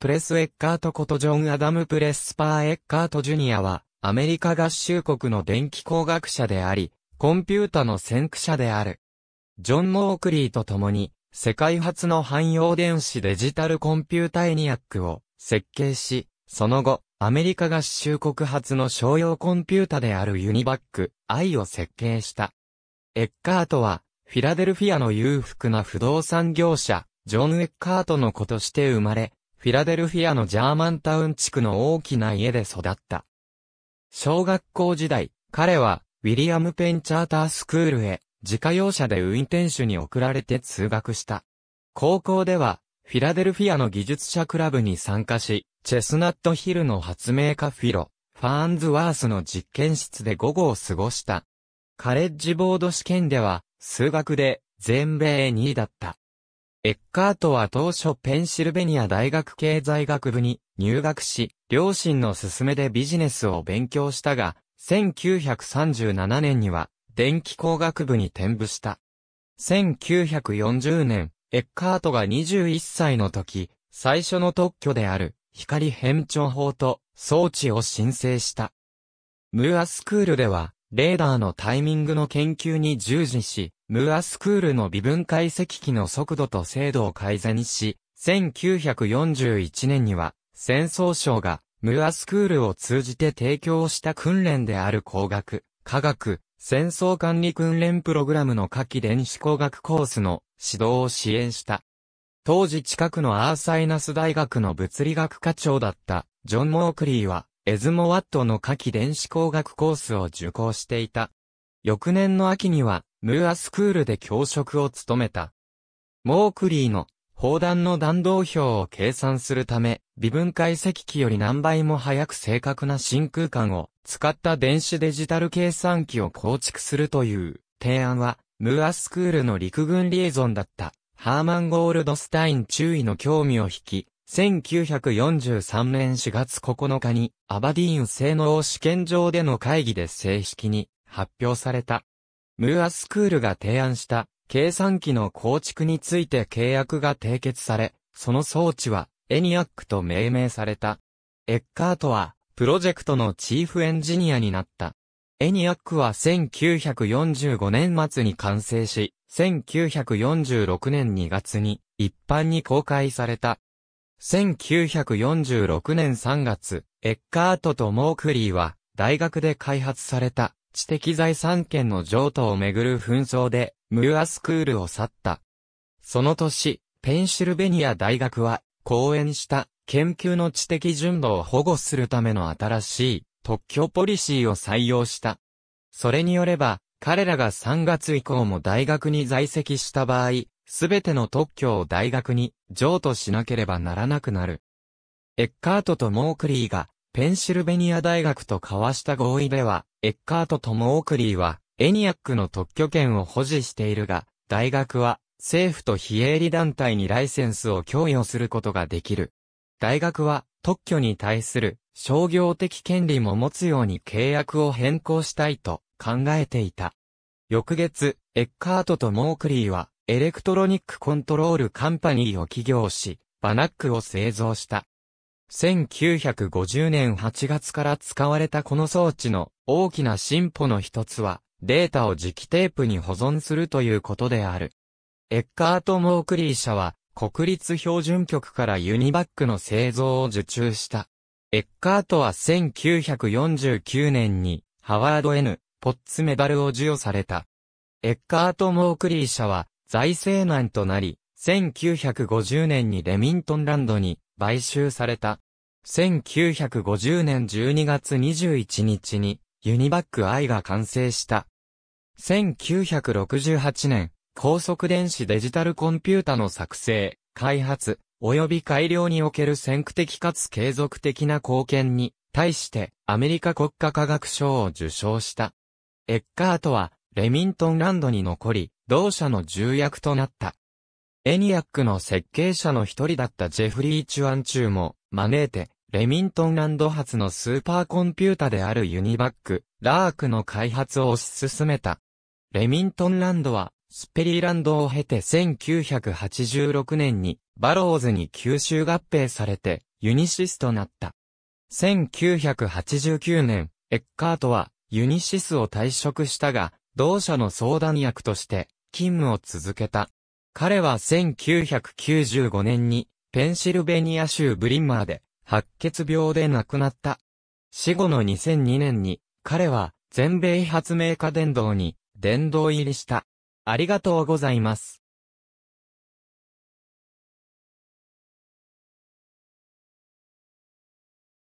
プレスエッカートことジョン・アダム・プレスパー・エッカート・ジュニアは、アメリカ合衆国の電気工学者であり、コンピュータの先駆者である。ジョン・モークリーと共に、世界初の汎用電子デジタルコンピュータエニアックを設計し、その後、アメリカ合衆国初の商用コンピュータであるユニバック、i を設計した。エッカートは、フィラデルフィアの裕福な不動産業者、ジョン・エッカートの子として生まれ、フィラデルフィアのジャーマンタウン地区の大きな家で育った。小学校時代、彼は、ウィリアム・ペンチャータースクールへ、自家用車で運転手に送られて通学した。高校では、フィラデルフィアの技術者クラブに参加し、チェスナットヒルの発明家フィロ、ファーンズワースの実験室で午後を過ごした。カレッジボード試験では、数学で全米2位だった。エッカートは当初ペンシルベニア大学経済学部に入学し、両親の勧めでビジネスを勉強したが、1937年には電気工学部に転部した。1940年、エッカートが21歳の時、最初の特許である光変調法と装置を申請した。ムーアスクールではレーダーのタイミングの研究に従事し、ムーアスクールの微分解析機の速度と精度を改善し、1941年には、戦争省が、ムーアスクールを通じて提供した訓練である工学、科学、戦争管理訓練プログラムの夏季電子工学コースの指導を支援した。当時近くのアーサイナス大学の物理学課長だった、ジョン・モークリーは、エズモワットの夏季電子工学コースを受講していた。翌年の秋には、ムーアスクールで教職を務めた。モークリーの砲弾の弾道表を計算するため、微分解析機より何倍も早く正確な真空管を使った電子デジタル計算機を構築するという提案は、ムーアスクールの陸軍リエゾンだったハーマン・ゴールドスタイン中尉の興味を引き、1943年4月9日に、アバディーン性能試験場での会議で正式に発表された。ムーアスクールが提案した計算機の構築について契約が締結され、その装置はエニアックと命名された。エッカートはプロジェクトのチーフエンジニアになった。エニアックは1945年末に完成し、1946年2月に一般に公開された。1946年3月、エッカートとモークリーは、大学で開発された知的財産権の譲渡をめぐる紛争で、ムーアスクールを去った。その年、ペンシルベニア大学は、講演した研究の知的純度を保護するための新しい特許ポリシーを採用した。それによれば、彼らが3月以降も大学に在籍した場合、すべての特許を大学に譲渡しなければならなくなる。エッカートとモークリーがペンシルベニア大学と交わした合意では、エッカートとモークリーはエニアックの特許権を保持しているが、大学は政府と非営利団体にライセンスを供与することができる。大学は特許に対する商業的権利も持つように契約を変更したいと考えていた。翌月、エッカートとモークリーはエレクトロニックコントロールカンパニーを起業し、バナックを製造した。1950年8月から使われたこの装置の大きな進歩の一つは、データを磁気テープに保存するということである。エッカート・モークリー社は、国立標準局からユニバックの製造を受注した。エッカートは1949年に、ハワード N、ポッツメダルを授与された。エッカート・モークリー社は、財政難となり、1950年にレミントンランドに買収された。1950年12月21日にユニバックアイが完成した。1968年、高速電子デジタルコンピュータの作成、開発、及び改良における先駆的かつ継続的な貢献に、対してアメリカ国家科学賞を受賞した。エッカートは、レミントンランドに残り、同社の重役となった。エニアックの設計者の一人だったジェフリー・チュアンチューも招いて、レミントンランド発のスーパーコンピュータであるユニバック、ラークの開発を推し進めた。レミントンランドは、スペリーランドを経て1986年に、バローズに吸収合併されて、ユニシスとなった。1989年、エッカートは、ユニシスを退職したが、同社の相談役として、勤務を続けた。彼は1995年にペンシルベニア州ブリンマーで白血病で亡くなった。死後の2002年に彼は全米発明家殿堂に殿堂入りした。ありがとうございます。